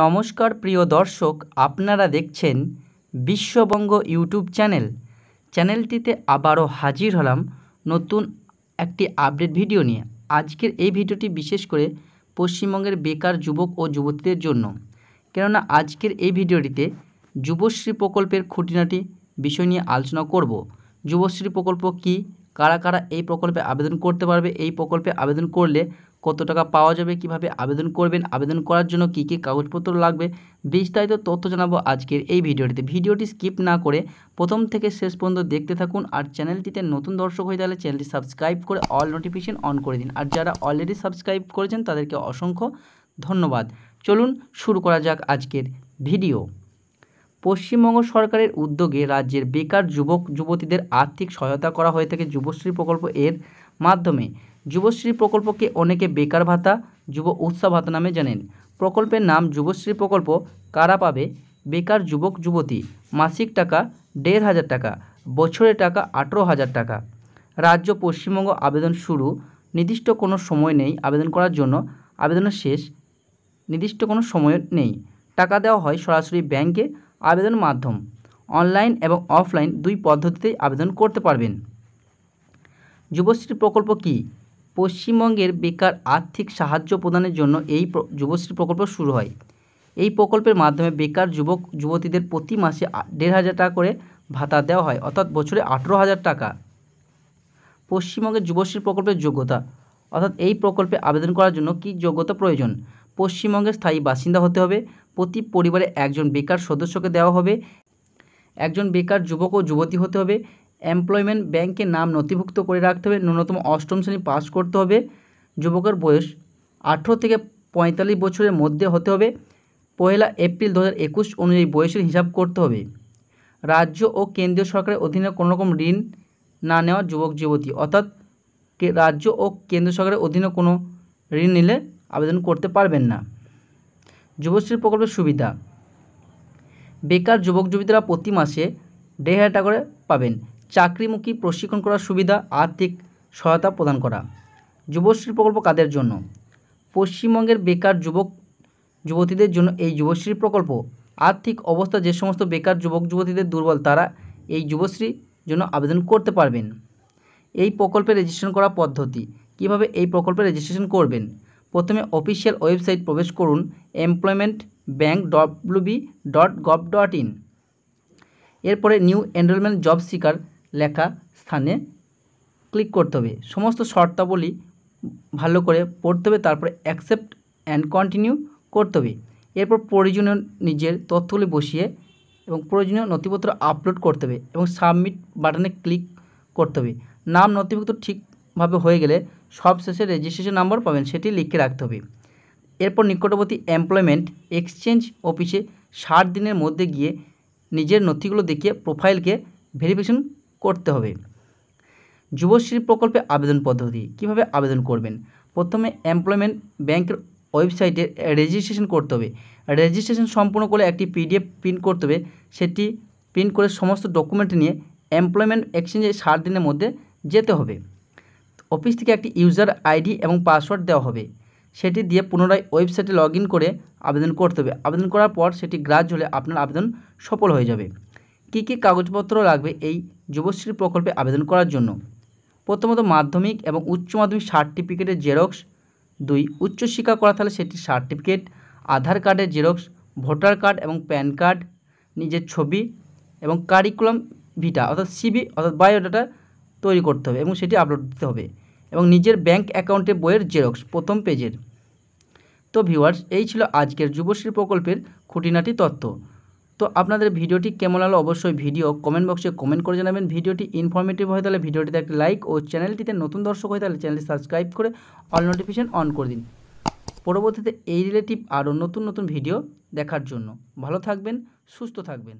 নমস্কার প্রিয় দর্শক আপনারা দেখছেন বিশ্ববঙ্গ ইউটিউব চ্যানেল চ্যানেলটিতে আবারও হাজির হলাম নতুন একটি আপডেট ভিডিও নিয়ে আজকের এই ভিডিওটি বিশেষ করে পশ্চিমবঙ্গের বেকার যুবক ও যুবতীদের জন্য কেননা আজকের এই ভিডিওটিতে যুবশ্রী প্রকল্পের খুঁটিনাটি বিষয় নিয়ে আলোচনা করব যুবশ্রী প্রকল্প কি কারা কারা এই প্রকল্পে আবেদন করতে পারবে এই প্রকল্পে আবেদন করলে কত টাকা পাওয়া যাবে কিভাবে আবেদন করবেন আবেদন করার জন্য কী কী কাগজপত্র লাগবে বিস্তারিত তথ্য জানাবো আজকের এই ভিডিওটিতে ভিডিওটি স্কিপ না করে প্রথম থেকে শেষ পর্যন্ত দেখতে থাকুন আর চ্যানেলটিতে নতুন দর্শক হয়ে তাহলে চ্যানেলটি সাবস্ক্রাইব করে অল নোটিফিকেশন অন করে দিন আর যারা অলরেডি সাবস্ক্রাইব করেছেন তাদেরকে অসংখ্য ধন্যবাদ চলুন শুরু করা যাক আজকের ভিডিও পশ্চিমবঙ্গ সরকারের উদ্যোগে রাজ্যের বেকার যুবক যুবতীদের আর্থিক সহায়তা করা হয়ে থাকে যুবশ্রী প্রকল্প এর মাধ্যমে যুবশ্রী প্রকল্পকে অনেকে বেকার ভাতা যুব উৎসাহ ভাতা নামে জানেন প্রকল্পের নাম যুবশ্রী প্রকল্প কারা পাবে বেকার যুবক যুবতী মাসিক টাকা দেড় হাজার টাকা বছরে টাকা আঠেরো হাজার টাকা রাজ্য পশ্চিমবঙ্গ আবেদন শুরু নির্দিষ্ট কোনো সময় নেই আবেদন করার জন্য আবেদনের শেষ নির্দিষ্ট কোনো সময় নেই টাকা দেওয়া হয় সরাসরি ব্যাংকে আবেদন মাধ্যম অনলাইন এবং অফলাইন দুই পদ্ধতিতেই আবেদন করতে পারবেন যুবশ্রী প্রকল্প কী পশ্চিমবঙ্গের বেকার আর্থিক সাহায্য প্রদানের জন্য এই যুবশ্রী প্রকল্প শুরু হয় এই প্রকল্পের মাধ্যমে বেকার যুবক যুবতীদের প্রতি মাসে দেড় হাজার টাকা করে ভাতা দেওয়া হয় অর্থাৎ বছরে আঠেরো হাজার টাকা পশ্চিমবঙ্গের যুবশ্রী প্রকল্পের যোগ্যতা অর্থাৎ এই প্রকল্পে আবেদন করার জন্য কি যোগ্যতা প্রয়োজন পশ্চিমবঙ্গের স্থায়ী বাসিন্দা হতে হবে প্রতি পরিবারে একজন বেকার সদস্যকে দেওয়া হবে একজন বেকার যুবক ও যুবতী হতে হবে এমপ্লয়মেন্ট ব্যাংকে নাম নথিভুক্ত করে রাখতে হবে ন্যূনতম অষ্টম শ্রেণী পাস করতে হবে যুবকের বয়স আঠেরো থেকে পঁয়তাল্লিশ বছরের মধ্যে হতে হবে পহেলা এপ্রিল দু একুশ অনুযায়ী বয়সের হিসাব করতে হবে রাজ্য ও কেন্দ্রীয় সরকারের অধীনে কোনো রকম ঋণ না নেওয়া যুবক যুবতী অর্থাৎ রাজ্য ও কেন্দ্র সরকারের অধীনে কোনো ঋণ নিলে আবেদন করতে পারবেন না যুবশ্রী প্রকল্পের সুবিধা বেকার যুবক যুবতীরা প্রতি মাসে দেড় হাজার টাকা করে পাবেন চাকরিমুখী প্রশিক্ষণ করার সুবিধা আর্থিক সহায়তা প্রদান করা যুবশ্রী প্রকল্প কাদের জন্য পশ্চিমবঙ্গের বেকার যুবক যুবতীদের জন্য এই যুবশ্রী প্রকল্প আর্থিক অবস্থা যে সমস্ত বেকার যুবক যুবতীদের দুর্বল তারা এই যুবশ্রীর জন্য আবেদন করতে পারবেন এই প্রকল্পে রেজিস্ট্রেশন করা পদ্ধতি কিভাবে এই প্রকল্পে রেজিস্ট্রেশন করবেন প্রথমে অফিসিয়াল ওয়েবসাইট প্রবেশ করুন employment bank WB dot gov dot in এরপরে নিউ এনরোলমেন্ট জব সিকার লেখা স্থানে ক্লিক করতে হবে সমস্ত শর্তাবলী ভালো করে পড়তে হবে তারপরে অ্যাকসেপ্ট অ্যান্ড কন্টিনিউ করতে হবে এরপর প্রয়োজনীয় নিজের তথ্যগুলি বসিয়ে এবং প্রয়োজনীয় নথিপত্র আপলোড করতে হবে এবং সাবমিট বাটনে ক্লিক করতে হবে নাম নথিভুক্ত ঠিকভাবে হয়ে গেলে সবশেষে রেজিস্ট্রেশন নাম্বার পাবেন সেটি লিখে রাখতে হবে এরপর নিকটবর্তী এমপ্লয়মেন্ট এক্সচেঞ্জ অফিসে ষাট দিনের মধ্যে গিয়ে নিজের নথিগুলো দেখিয়ে প্রোফাইলকে ভেরিফিকেশন করতে হবে যুবশ্রী প্রকল্পে আবেদন পদ্ধতি কিভাবে আবেদন করবেন প্রথমে এমপ্লয়মেন্ট ব্যাংকের ওয়েবসাইটে রেজিস্ট্রেশন করতে হবে রেজিস্ট্রেশন সম্পূর্ণ করে একটি পিডিএফ প্রিন্ট করতে হবে সেটি প্রিন্ট করে সমস্ত ডকুমেন্ট নিয়ে এমপ্লয়মেন্ট এক্সচেঞ্জে সাত দিনের মধ্যে যেতে হবে অফিস থেকে একটি ইউজার আইডি এবং পাসওয়ার্ড দেওয়া হবে সেটি দিয়ে পুনরায় ওয়েবসাইটে লগ করে আবেদন করতে হবে আবেদন করার পর সেটি গ্রাহ্য হলে আপনার আবেদন সফল হয়ে যাবে কী কী কাগজপত্র লাগবে এই যুবশ্রী প্রকল্পে আবেদন করার জন্য প্রথমত মাধ্যমিক এবং উচ্চ মাধ্যমিক সার্টিফিকেটের জেরক্স দুই উচ্চশিক্ষা করা থাকলে সেটি সার্টিফিকেট আধার কার্ডের জেরক্স ভোটার কার্ড এবং প্যান কার্ড নিজের ছবি এবং কারিকুলাম ভিটা অর্থাৎ সিবি অর্থাৎ বায়োডাটা তৈরি করতে হবে এবং সেটি আপলোড দিতে হবে এবং নিজের ব্যাংক অ্যাকাউন্টে বইয়ের জেরক্স প্রথম পেজের তো ভিউয়ার্স এই ছিল আজকের যুবশ্রী প্রকল্পের খুঁটিনাটি তথ্য তো আপনাদের ভিডিওটি কেমন লাগলো অবশ্যই ভিডিও কমেন্ট বক্সে কমেন্ট করে জানাবেন ভিডিওটি ইনফরমেটিভ হয় তাহলে ভিডিওটিতে একটি লাইক ও চ্যানেলটিতে নতুন দর্শক হয় তাহলে চ্যানেলটি সাবস্ক্রাইব করে অল নোটিফিকেশান অন করে দিন পরবর্তীতে এই রিলেটিভ আরও নতুন নতুন ভিডিও দেখার জন্য ভালো থাকবেন সুস্থ থাকবেন